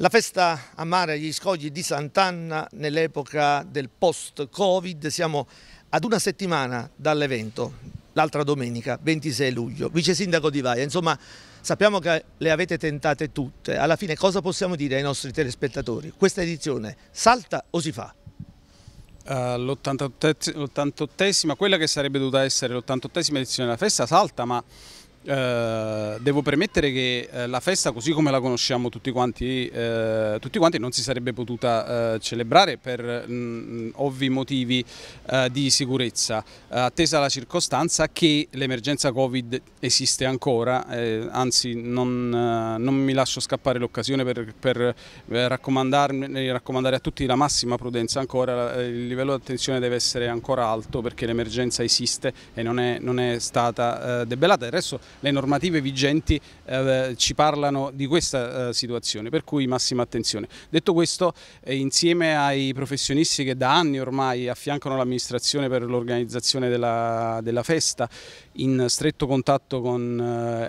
La festa a amara agli scogli di Sant'Anna nell'epoca del post-Covid, siamo ad una settimana dall'evento, l'altra domenica, 26 luglio. Vice Sindaco di Vaia, insomma sappiamo che le avete tentate tutte, alla fine cosa possiamo dire ai nostri telespettatori? Questa edizione salta o si fa? Uh, eh, l'88esima, quella che sarebbe dovuta essere l'88esima edizione della festa salta, ma eh, devo premettere che eh, la festa così come la conosciamo tutti quanti, eh, tutti quanti non si sarebbe potuta eh, celebrare per mh, mm, ovvi motivi di sicurezza, attesa la circostanza che l'emergenza Covid esiste ancora, anzi non, non, mi lascio scappare l'occasione per, per raccomandare a tutti la massima prudenza ancora, il livello di attenzione deve essere ancora alto perché l'emergenza esiste e non è, non è stata debellata. Il resto le normative vigenti eh, ci parlano di questa eh, situazione, per cui massima attenzione. Detto questo, eh, insieme ai professionisti che da anni ormai affiancano l'amministrazione per l'organizzazione della, della, festa, in stretto contatto con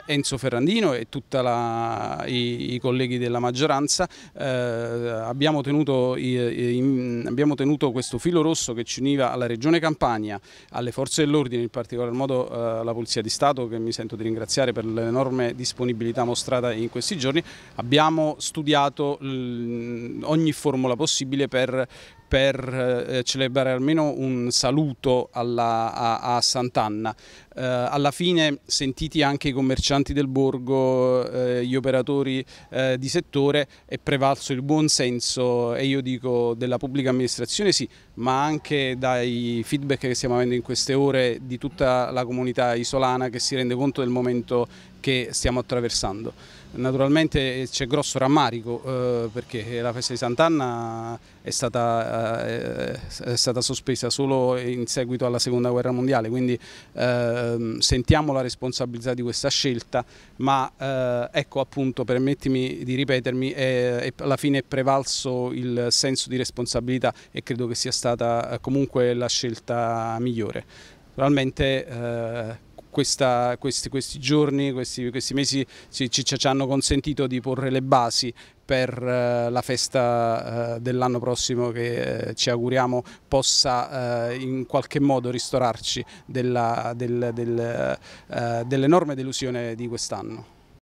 eh, Enzo Ferrandino e tutti i, i, colleghi della maggioranza, eh, abbiamo tenuto, in, abbiamo tenuto questo filo rosso che ci univa alla Regione Campania, alle forze dell'ordine, in particolar modo alla eh, Polizia di Stato che mi sento di ringraziare ringraziare per l'enorme disponibilità mostrata in questi giorni, abbiamo studiato ogni formula possibile per per eh, celebrare almeno un saluto alla, a, a Sant'Anna. Eh, alla fine sentiti anche i commercianti del borgo, eh, gli operatori eh, di settore è prevalso il buon senso e io dico della pubblica amministrazione sì, ma anche dai feedback che stiamo avendo in queste ore di tutta la comunità isolana che si rende conto del momento che stiamo attraversando. Naturalmente eh, c'è grosso rammarico eh, perché eh, la festa di Sant'Anna eh, è stata, eh, è stata, sospesa solo in seguito alla seconda guerra mondiale, quindi eh, sentiamo la responsabilità di questa scelta, ma ecco appunto, permettimi di ripetermi, è, è, alla fine è prevalso il senso di responsabilità e credo che sia stata comunque la scelta migliore. Naturalmente questa, questi, questi, giorni, questi, questi mesi ci, ci, ci, hanno consentito di porre le basi per eh, la festa eh, dell'anno prossimo che eh, ci auguriamo possa in qualche modo ristorarci dell'enorme del, del, dell delusione di quest'anno.